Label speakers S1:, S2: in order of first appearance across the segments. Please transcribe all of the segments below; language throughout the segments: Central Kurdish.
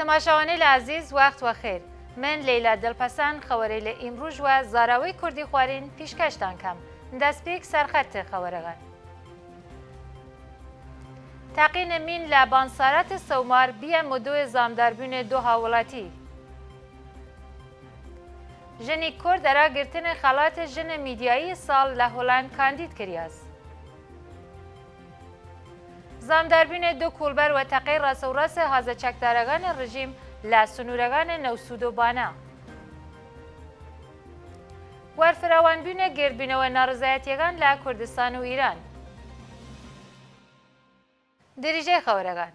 S1: تەماشاوانەی لە عزیز وەخت وە خێر من لەیلا دڵپەسان خەوەرەی لە ئیمڕژوە زاراوەی کوردی خوارین پیشکەشتان کەم دەستپێک سەرخەتێ خەوەرەغان تەقینە مین لە بانسارەتی سەومار بیە مدوێ زامداربوونێ دو هاوڵەتی ژنی کورد دەراگرتنە خەڵاتە ژنە میدیایی ساڵ لە هۆلان کاندید کریاست زامداربینێ دو کولبەر و تەقەی ڕاستەوڕاستە هازە چەکدارەکانی ڕژیم لە سنوورەکانە نەوسودۆبانە. وەرفراوانبیونە گێربینەوە ناڕزایەتیەکان لە کوردستان و ئیران. دریژێ خەورەکان.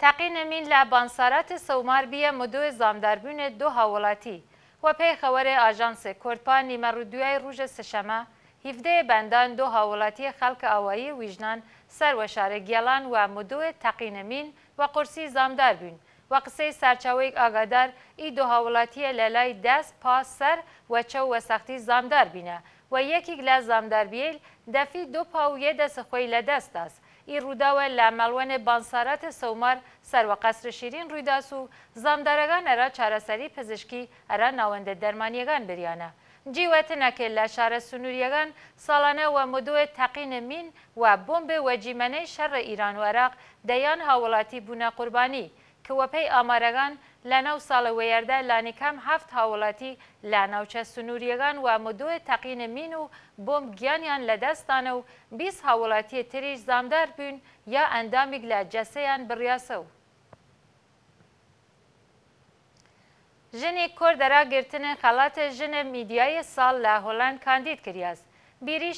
S1: تەقی نەمین لە بانساراتی سەومار بیە مدوی زامداربیونێ دو هاوڵاتی و پێی خەوەرێ ئاژانسی کورتپان نیمەڕودوای ڕژە سشەمە، 17 بەندان دو هاوڵاتی خەڵکە ئەوەیی ویژنان سەر وە شارە گیاڵان و مدوێ تەقینەمین و قورسی زامدار بوون و قسەی سەرچاوەیەک ئاگادار ئی دو هاوڵاتیە لە لای دەست پاس سەر وەچە وە سەختی زامدار بینە و یەکێک لە زامداربیل دەفی دو پاویە دەسخۆی لە دەستاست. ئیڕووداوە لە مەڵوەنێ بانساراتە سەومار سەروە قەسر شیرین ڕوویداس و زامدارەکان ئەرا چارەسەری پزیشکی ئەرا ناوەندە دەرمانیەکان بریانە. جیوەتنەکەێت لە شارە سنووریەکان ساڵانەوە مدوێت تەقینە مین و بۆمبێ وەجیمەنەی شەڕە ئیران وەراق دەیان هاوڵاتی بوونە قوربانی کەوەپەی ئامارەکان لە ناو ساڵە وەیەردا لانیکام هەفت هاوڵاتی لە ناوچە سنووریەکان و مدوێ تەقینە مین و بۆم گیانیان لەدەستانە و 20 هاوڵاتی تریش زامدار بوون یا ئەندامێک لە جەسەیان بڕیاسە و. جنی کرد را گرتن خلات جن میدیای سال لا هۆلند کاندید کریاست. بیری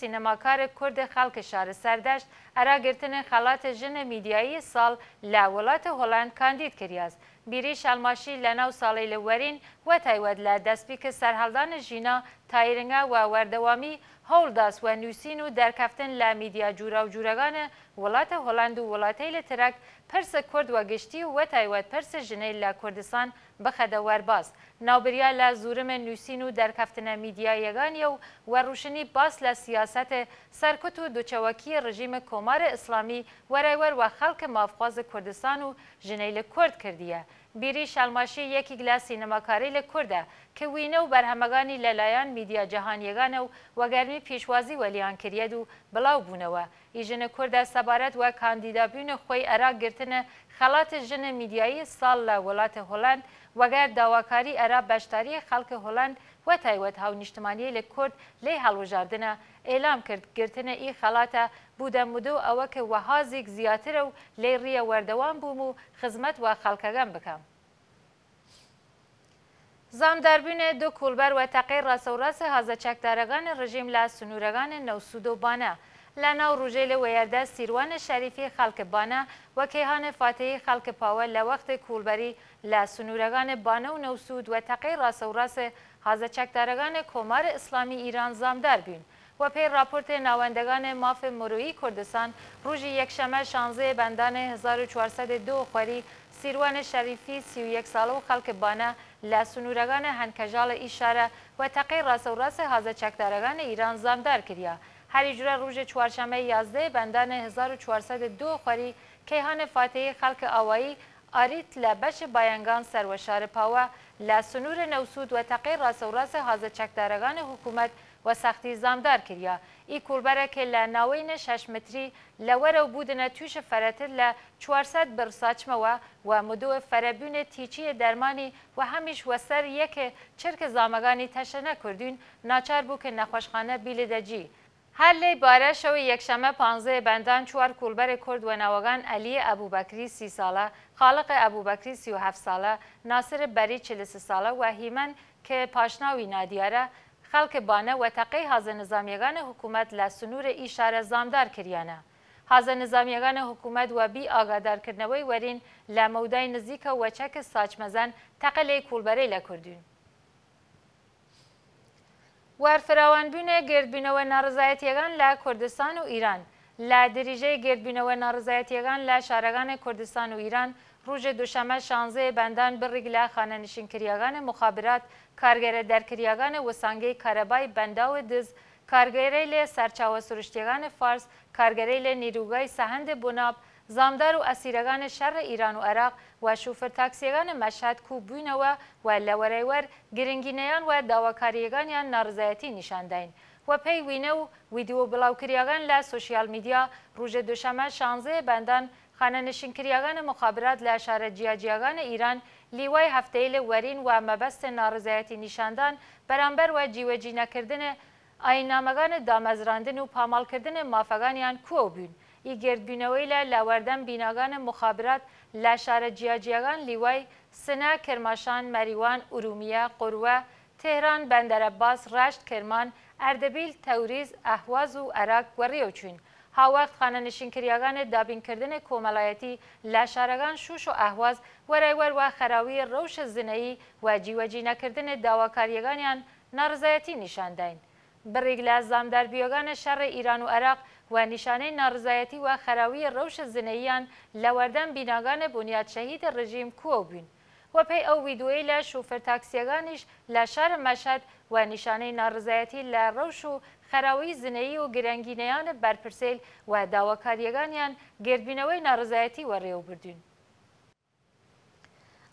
S1: سینماکار کرد خلق شهر سردشت را گرتن خلات جن میدیایی سال لا ولات هولند کاندید کریاست. بیری شالماشی لە ناو ساڵی لە وەرین وە تایوەت لە دەستپی کە سەررهڵدانە ژینە تایرنگا و وەردەوامی هەوڵداس و نووسین و دەرکەفتن لە میدیا جوورا و جوورەکانە وڵاتە هۆلاند و وڵاتەی لە ترک پرسە کورد وەگەشتی و وە تایوەت پرسە ژنەی لە کوردستان بخەدە وەرباز ناوبریا لە زورمە نووسین و دەرکەفتنە میدیایەکانیە و وەڕوشنی باس لە سیاسەتە سەرکوت و دوچەوەکی ڕژیمە کۆمارە ئیسلامی وەرایوەەر و خەڵکە مافخوازە کوردستان و ژنەی لە کورد کردیە. بیری شالماشی یەکێک لە سینەماکاری لە کووردە کە وینە و بەرهەمەگانی لەلایەن میدیا جەهانیەکانە و وەگەرمی پیشوازی وەلیان کرێت و بڵاو بوونەوە ئیژنە کووردە سەبارەت وە کاندیدابیونە خۆی ئەرا گرتنە خەڵاتە ژنە میدیایی ساڵ لە وڵاتە هۆلند وەگەر داواکاری ئەرا بەشداری خەڵکە هۆلند و تایوەت هاونیشتمانیە لە کورد لێ هەڵوژاردنە ئێلام کرد گرتنە ئی خەڵاتە بودەمودۆ ئەوە کە وەهازێک زیاترە و لێ ڕیە وەردەوام بووم و خزمەت وە خەڵکەگەم بکەم. زامداربوونە دو کولبەر و تەقی ڕاستەوڕاستە هازە چەکدارەکانی ڕژیم لە سنوورەکانی نەوسودۆبانە. لە ناو ڕژێ لە وەیەردا سیروانە شەریفی خەڵکبانە وەکەیهانە فاتەیە خەڵکە پاوە لە وەختی کولبەری لسنورگان بانو نوسود و راس و راس ڕاستەوڕاستە چکدارگان کمار اسلامی ایران ئیران زامدار و پی راپورت نواندگان ماف کردستان کوردستان ڕژی یک شمه شانزه بندان خوری خوری شریفی 31 سی و خەڵکە بانه لە سنوورەکانە اشاره ئیشارە و تقی ڕاستەوڕاستە چکدارگان ایران ایران زامدار کردیا. هەریجورە روژ چوارشمه یازده بندان 1402 خوری کیهان فاتحی خلق آوایی ئاریت لە بەش بایەنگان سەروەشارپاوە لە سنوور نەوسود و تەقی ڕاستەوڕاستە حازە چەکدارەکانی حکوومەت و سەختی زامدار کردیا ئی کوربەرەکە لە ناوەینە شەشمتری لە وەرە و بوودنە تووشە فەرەتر لە 400 برساچمەوە و مدوە فەرەبیونە تیچیە دەرمانی و هەمیش وەسەر یەکێ چرکە زامەگانی تەشەنە کوردین ناچار بوو کە نەخۆشخانە بیلدەجی. هەر لێ بارە شەوی یەکشەمە پانزەیە بەندان چوار کولبەرێک کورد وەناوەگان ئەلیە ئەبووبەکری سی ساڵە خاڵقی ئەبووبەکری سیه ساڵە ناسر بەری چ ساڵە و هیمەن کە پاشناوی نادیارە خەڵکی بانە وەتەقەی حازە نظامیەکانە حکوومەت لە سنوورە ئیشارە زامدار کریانە. حازە نظامیەکانە حکوومەت و بی ئاگادارکردنەوەی وەرین لە مەودای نزیکە وەچەکە ساچمەزان تەقەلەی کولبەرەی لە کوردین. وەرفراوانبوونە گردبینەوە ناڕزایەتیەکان لە کوردستان و ئیران لە دریژەی گردبینەوە ناڕزایەتیەکان لە شارەکانی کوردستان و ئیران ڕژێ دوشەمە شانزەیە بەندان بڕێک لە خانە نشینکریەکانە مخابرات کارگەرە دەرکریەکانە وەسانگەی کارەبای بەنداوە دز کارگەرەی لێ سەرچاوە سروشتیەکانە فارس کارگەرەی لە نیروگای سەهندە بۆناب و زامدار و ئەسیرەکانە شەڕە ئیران و عێراق و شوفر تاکسیەکانە مەشاد کوو بووینەوە و لە وەرەیوەەر گرنگینەیان و داواکاریەکانیان ناڕزایەتی نیشانداین. و پێی وینە و ویددیو بڵاوکریاگەن لە سوسیال میدیا ڕژە دوشەمە شانزێ بەندان خانە نشینکریاگانە مخابرات لە شارە جیاجیاگانە ئیران لیوای هەفتەی لە وەرین و مەبەستە ناڕزایەتی نیشاندان بەرامبەر و جیوەجی نەکردنە ئاینامەکانە دامەزراندن و پامالکردنە مافەکانیان کوە بوون. ی گردبینەوەی لە لاوەردەم بیناگانە مخابرات لە شارە جیاجیەکان لیوای سنە کرماشان مەریوان ئورومیە قوروە تێران بەندەرە باس ڕشت کرمان ئەردەبیل تەوریز ئەهواز و عراق گوەڕێو چوین. هاوەرد خانە نشینکریەکانە دابینکردنی کۆمەڵایەتی لە شارەکان شوش و ئەهواز وەرای وەروە خەراوی ڕەوشە زنەی و جیوەجینەکردنی داواکاریەکانیان ناڕزایەتی نیشانداین. بڕێک لە زامداربیۆگانە شەڕی ئیران و عراق و نیشانەی ناڕزایەتی و خەراوی ڕەوشە زنەیان لەوەردەن بیناگانە بنیادشەهید ڕژیم کووە بووین و پێی ئەو ویددیوی لە شوفر تاکسیەکانیش لە شارە مەشەد و نیشانەی ناڕزایەتی لە ڕەوش و خەراوی زنەیی و گرنگینەیانە بەرپرسیل و داواکاریەکانیان گردبینەوەی ناڕزایەتی وەڕێو بردوین.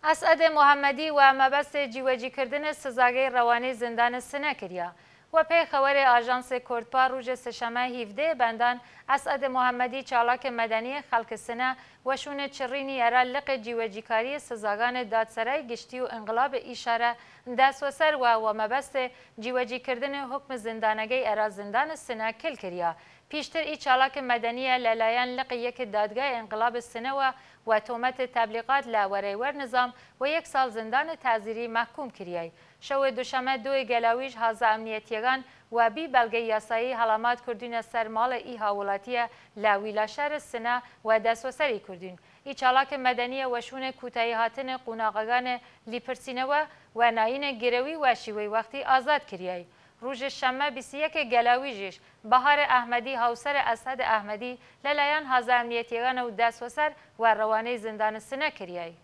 S1: ئەسعدە محەممەدی و مەبەستێ جیوەجیکردنە سزاگەی ڕەوانەی زندانە سنە کردیا. و پی خبر آژانس کردپا روز سهشنبه 17 بندان اسعد محمدی چالاک مدنی خلق سنه و شون چرینی ارا لق جیوجیکاری سزاگان دادسرای گشتی و انقلاب ایشاره دست و سر و و مبست جیوجی کردن حکم زندانگی ارا زندان سنه کل کریا پیشتر ای چالاک مدنیە لەلایەن لقی یەکی دادگای ئەنقلاب سنەوە و تۆمەت تبلیغات لە وەرەیوەر نظام و یەک ساڵ زندان تازیری محکوم کریای. شەوێ دوشەمە دوی گەلاویش هازا ئەمنیەتیەکان و بی بەلگەی یاسایی هەڵامات کوردینە سەر ماڵە ئی هاوڵاتیە لە ویلاشارە سنە و دەسوەسەری کوردین. ئی چالاکە مەدەنیە وەشونە کوتایی هاتنە قوناغەکانە لیپرسینەوە و ناینە گرەوی وەشیوەی وەختی ئازاد کریایی. ڕژێ شەمە بیسیەکێ گەلاویژیش بەهارە ئەحمەدی هاوسەر ئەسەدە ئەحمەدی لەلایەن هازارنیەتێوانە و داسوەسەر وارڕەوانەی زندانە سنە کریایی.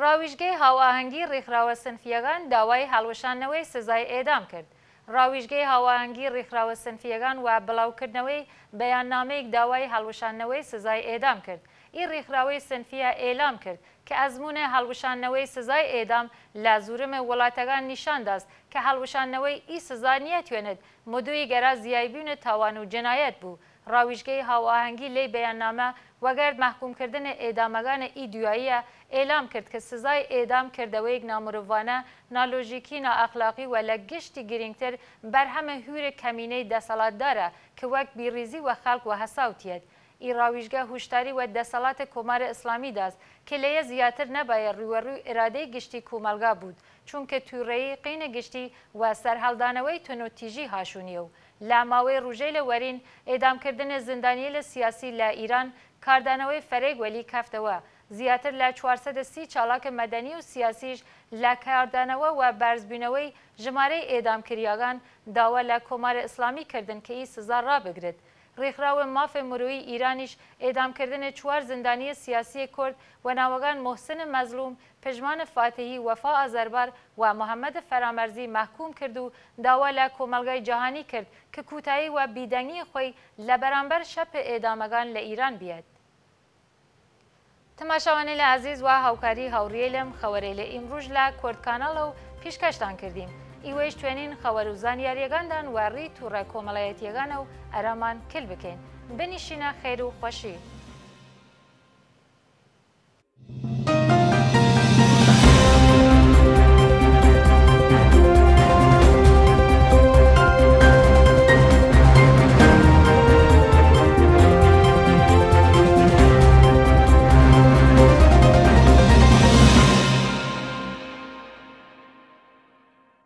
S1: ڕاویژگەی هاواهنگگی ڕێکخراوە سنفیەکان داوای هەڵوەشانەوەی سزای ئێدام کرد. ڕاویژگەی هاواهنگگی ڕێکخراوە سنفیەکان و بڵاوکردنەوەی بەیاننامەیەک داوای هەڵوەشانەوەی سزای ئێدام کرد. ئی ڕێکخراوەی سنفە ئێلام کرد کە ئەزمونە هەڵوشانەوەی سزای ئێدام لە زورمە وڵاتەکان نیشانداست کە هەڵوشانەوەی ئی سزانیە توێنێت مدووی گەرا زیایبیونە تاوان و جنایەت بوو. ڕاویژگەی هاواهەنگی لێ بەیاننامە وەگەرد محکومکردنە ئێدامەکانە ئی دواییە ئێلام کرد کە سزای ئێدام کردەوەیەک نامرۆڤانە نالۆژیکی نائەخلاقی و لە گشتی گرنگتر بەرهەمە هوورە کەمینەی دەسەڵاتدارە کە وەک بیریزی وە خەڵک و هەساوتێت. ئیراویژگە هوشداری و دەسەڵاتە کۆمارە ئسلامی داست کە لەیە زیاتر نەبایە ڕووەڕوو ئێرادەی گشتی کومەلگا بوود چونکە تووڕێی قینە گشتی و سەررهڵدانەوەی تونۆتیژی هاشوونیە و لا ماوەی ڕوژەی لە وەرین ئێدامکردنە زندانی لە سیاسی لە ئیران کاردانەوەی فەرێک وەلی کەفتەوە. زیاتر لە 430 چالاکە مەدەنی و سیاسیش لە کاردانەوە و بەرزبوونەوەی ژمارەی ئێدامکریاگان داوا لە کۆمارە ئسلامی کردنکەی سزا ڕابگرێت ڕێکخراوە مافێ مرۆیی ئیرانیش ئێدامکردنە چوار زندانیە سیاسی کورد و ناوەگان محسن مەزلوم پژمانە فاتحی وەفا ئازەربار و محەممەدە فەرامەرزی مەحکوم کرد و داوا لە کۆمەلگای جیهانی کرد کە کوتایی و بیدەنگی خۆی لە بەرامبەر شەپ ئێدامەکان لە ئیران بێت. تەماشاوانێ لە عزیز و هاوکاری هاوڕێ لەم خەوەرێ لە ئیمڕژ لە کۆردکانەڵە و پیشکەشتان کردیم. ئیوەش توێنین خەوەروزان یاریەکاندان وەڕی تووڕە کۆمەڵایەتیەکانە و ئەرامان کل بکەین بنیشینە خێر و خۆشی.